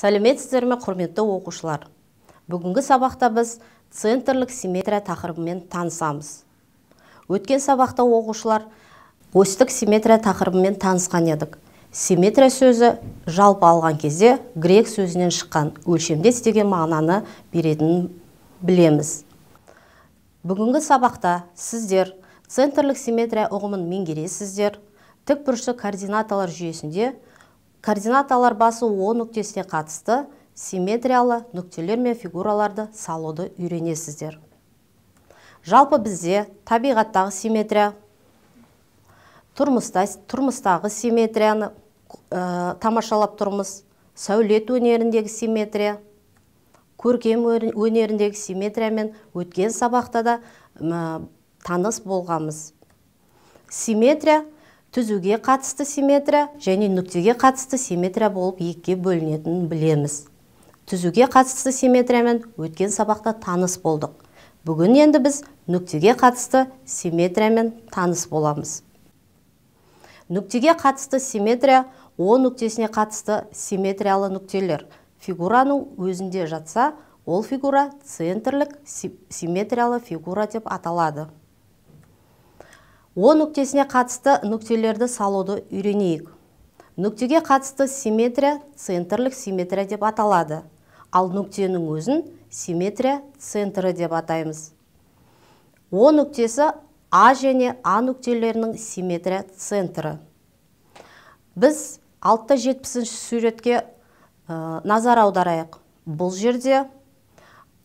сәлеметсіздер ме құрметті оқушылар бүгінгі сабақта біз центрлік симметрия тақырыбымен танысамыз өткен сабақта оқушылар өстік симметрия тақырыбымен танысқан едік симметрия сөзі жалпы алған кезде грек сөзінен шыққан өлшемдес деген мағынаны беретінін білеміз бүгінгі сабақта сіздер центрлік симметрия ұғымын меңгересіздер тік бұрышты координаталар жүйесінде координаталар басы о нүктесіне қатысты симметриялы нүктелер мен фигураларды салуды үйренесіздер жалпы бізде табиғаттағы симметрия тұрмыстағы симметрияны э, тамашалап тұрмыз сәулет өнеріндегі симметрия көркем өнеріндегі симметрия мен өткен сабақта да э, таныс болғамыз. симметрия түзуге қатысты симметрия және нүктеге қатысты симметрия болып екіге бөлінетінін білеміз түзуге қатысты симметриямен өткен сабақта таныс болдық бүгін енді біз нүктеге қатысты симметриямен таныс боламыз нүктеге қатысты симметрия о нүктесіне қатысты симметриялы нүктелер фигураның өзінде жатса ол фигура центрлік симметриялы фигура деп аталады о нүктесіне қатысты нүктелерді салуды үйренейік нүктеге қатысты симметрия центрлік симметрия деп аталады ал нүктенің өзін симметрия центрі деп атаймыз о нүктесі а және а нүктелерінің симметрия центрі біз 670 суретке ә, назар аударайық бұл жерде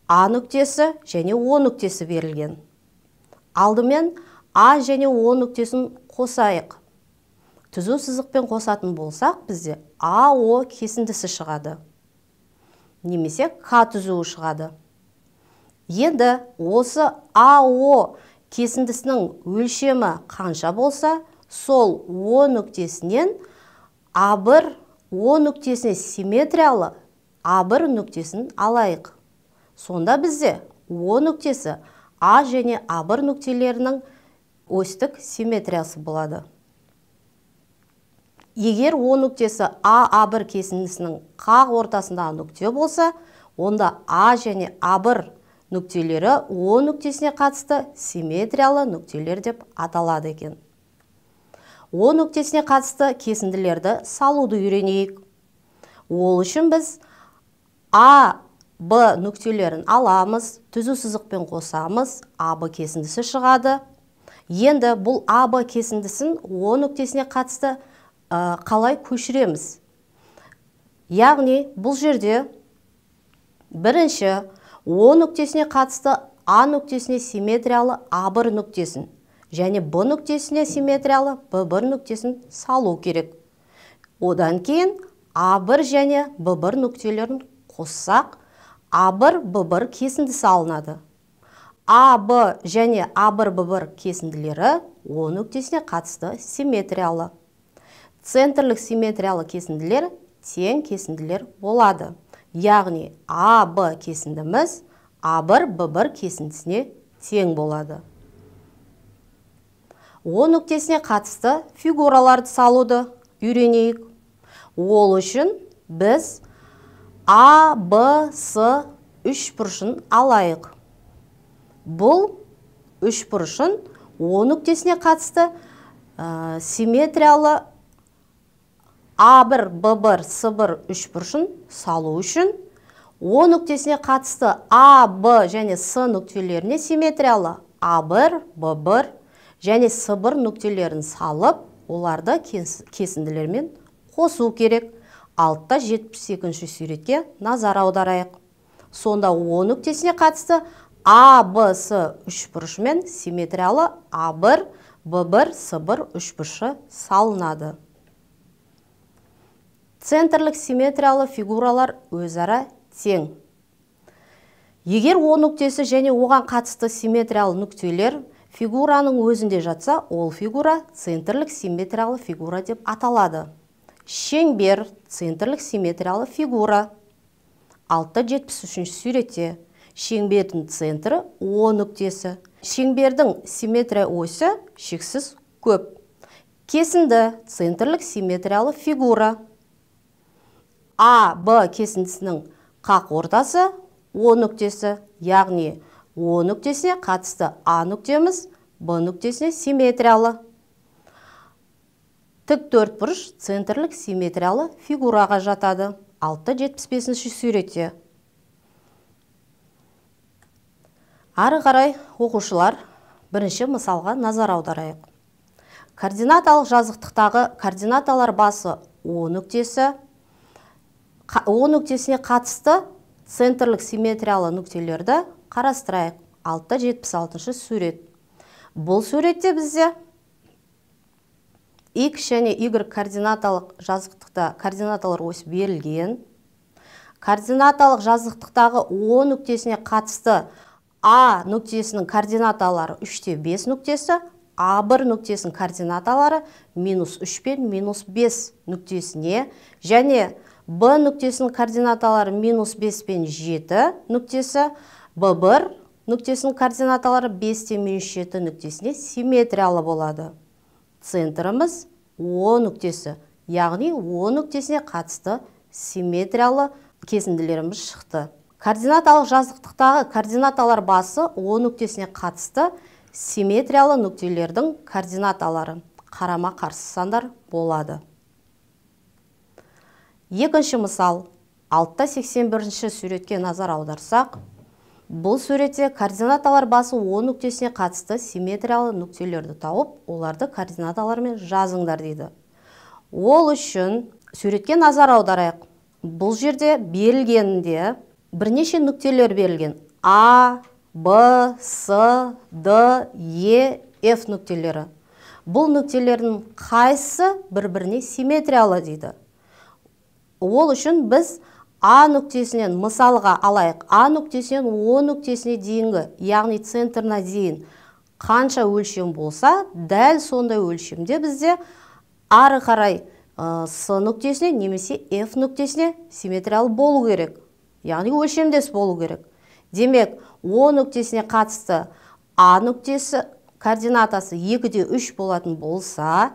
а нүктесі және о нүктесі берілген алдымен а және о нүктесін қосайық түзу сызықпен қосатын болсақ бізде ао кесіндісі шығады немесе к түзуі шығады енді осы ао кесіндісінің өлшемі қанша болса сол о нүктесінен а1 о нүктесіне симметриялы а1 нүктесін алайық сонда бізде о нүктесі а және а1 нүктелерінің осьтік симметриясы болады егер о нүктесі а а бір кесіндісінің қақ ортасындағы нүкте болса онда а және а бір нүктелері о нүктесіне қатысты симметриялы нүктелер деп аталады екен о нүктесіне қатысты кесінділерді салуды үйренейік ол үшін біз а б нүктелерін аламыз түзу сызықпен қосамыз А, Б кесіндісі шығады енді бұл аб кесіндісін о нүктесіне қатысты қалай көшіреміз яғни бұл жерде бірінші о нүктесіне қатысты а нүктесіне симметриялы а бір нүктесін және б нүктесіне симметриялы б бір нүктесін салу керек одан кейін а бір және б бір нүктелерін қоссақ а бір б бір кесіндісі алынады а б және а бір б бір кесінділері о нүктесіне қатысты симметриялы центрлік симметриялы кесінділер тең кесінділер болады яғни а б кесіндіміз а бір б бір кесіндісіне тең болады о нүктесіне қатысты фигураларды салуды үйренейік ол үшін біз а б с үшбұрышын алайық бұл бұрышын о нүктесіне қатысты ә, симметриялы А1, Б1, С1 үшбұрышын салу үшін О нүктесіне қатысты А, Б және С нүктелеріне симметриялы А1, Б1 және С1 нүктелерін салып, оларды кесінділермен қосу керек. Алтта 72-ші суретке назар аударайық. Сонда О нүктесіне қатысты абс үшбұрышымен симметриялы а1 Б, 1 с1 үшбұрышы салынады центрлік симметриялы фигуралар өзара тең егер о нүктесі және оған қатысты симметриялы нүктелер фигураның өзінде жатса ол фигура центрлік симметриялы фигура деп аталады шеңбер центрлік симметриялы фигура 673 суретте шеңбердің центрі о нүктесі шеңбердің симметрия осі шексіз көп кесінді центрлік симметриялы фигура а б кесіндісінің қақ ортасы о нүктесі яғни о нүктесіне қатысты а нүктеміз б нүктесіне симметриялы тік төртбұрыш центрлік симметриялы фигураға жатады 675 суретте ары қарай оқушылар бірінші мысалға назар аударайық координаталық жазықтықтағы координаталар басы о нүктесі о нүктесіне қатысты центрлік симметриялы нүктелерді қарастырайық алтыда жетпіс алтыншы сурет бұл суретте бізде x және y координаталық жазықтықта координаталар осі берілген координаталық жазықтықтағы о нүктесіне қатысты а нүктесінің координаталары 3 те 5 нүктесі а 1 нүктесінің координаталары минус 3 пен минус 5 нүктесіне және б нүктесінің координаталары минус 5 пен 7 нүктесі б 1 нүктесінің координаталары 5 те минус 7 нүктесіне симметриялы болады центріміз о нүктесі яғни о нүктесіне қатысты симметриялы кесінділеріміз шықты координаталық жазықтықтағы координаталар басы о нүктесіне қатысты симметриялы нүктелердің координаталары қарама қарсы сандар болады екінші мысал алтыда 81 суретке назар аударсақ бұл суретте координаталар басы о нүктесіне қатысты симметриялы нүктелерді тауып оларды координаталармен жазыңдар дейді ол үшін суретке назар аударайық бұл жерде берілгенінде бірнеше нүктелер берілген а б с д е ф нүктелері бұл нүктелердің қайсы бір біріне симметриялы дейді ол үшін біз а нүктесінен мысалға алайық а нүктесінен о нүктесіне дейінгі яғни центрна дейін қанша өлшем болса дәл сондай өлшемде бізде ары қарай с нүктесіне немесе f нүктесіне симметриялы болу керек яғни өлшемдес болу керек демек о нүктесіне қатысты а нүктесі координатасы 2 де 3 болатын болса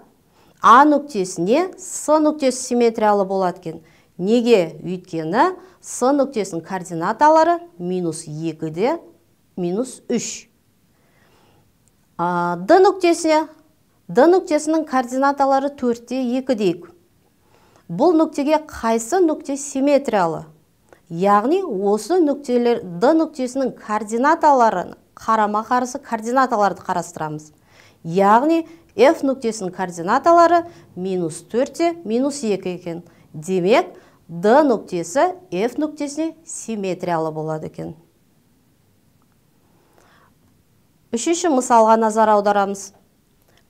а нүктесіне с нүктесі симметриялы болады екен неге өйткені с нүктесінің координаталары минус 2 де минус 3 д нүктесіне д нүктесінің координаталары 4 те 2 дейік бұл нүктеге қайсы нүкте симметриялы яғни осы нүктелер д нүктесінің координаталарын қарама қарсы координаталарды қарастырамыз яғни f нүктесінің координаталары минус төртте минус екі екен демек д нүктесі f нүктесіне симметриялы болады екен үшінші мысалға назар аударамыз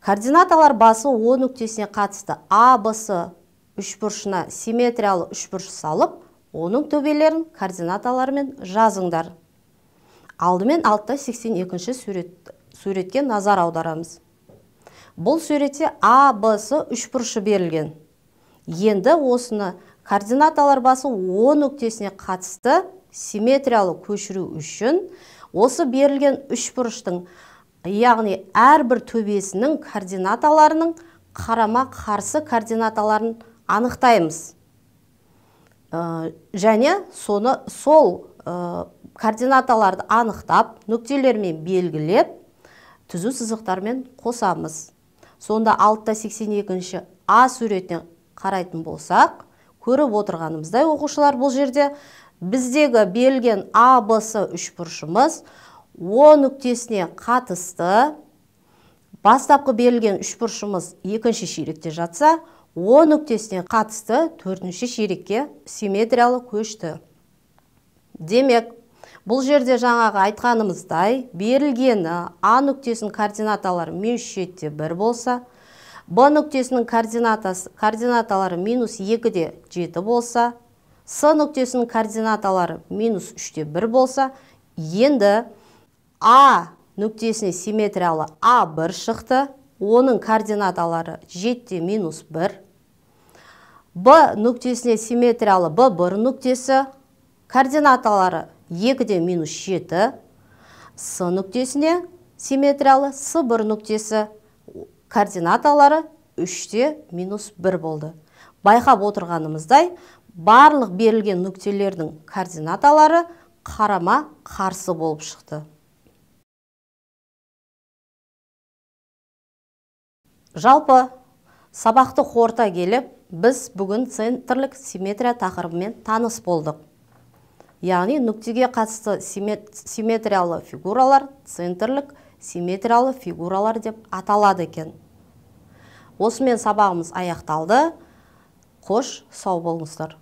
координаталар басы о нүктесіне қатысты а бұсы үшбұрышына симметриялы үшбұрыш салып оның төбелерін координаталармен жазыңдар алдымен алтта 82-ші сурет, суретке назар аударамыз бұл суретте а б С, үшбұрышы берілген енді осыны координаталар басы о нүктесіне қатысты симметриялы көшіру үшін осы берілген үшбұрыштың яғни әрбір төбесінің координаталарының қарама қарсы координаталарын анықтаймыз Э, және соны сол э, координаталарды анықтап нүктелермен белгілеп түзу сызықтармен қосамыз сонда алтыда сексен екінші а суретіне қарайтын болсақ көріп отырғанымыздай оқушылар бұл жерде біздегі берілген абс үшбұрышымыз о нүктесіне қатысты бастапқы берілген үшбұрышымыз екінші ширекте жатса о нүктесіне қатысты төртінші ширекке симметриялы көшті демек бұл жерде жаңағы айтқанымыздай берілгені а нүктесінің координаталары минус жетіде бір болса б нүктесінің координаталары минус екіде жеті болса с нүктесінің координаталары минус үште бір болса енді а нүктесіне симметриялы а бір шықты оның координаталары 7 минус 1. Б нүктесіне симметриялы Б бір нүктесі, координаталары 2-де минус 7. С нүктесіне симметриялы С бір нүктесі, координаталары 3-те минус 1 болды. Байқап отырғанымыздай, барлық берілген нүктелердің координаталары қарама қарсы болып шықты. жалпы сабақты қорта келіп біз бүгін центрлік симметрия тақырыбымен таныс болдық яғни нүктеге қатысты симметриялы фигуралар центрлік симметриялы фигуралар деп аталады екен осымен сабағымыз аяқталды қош сау болыңыздар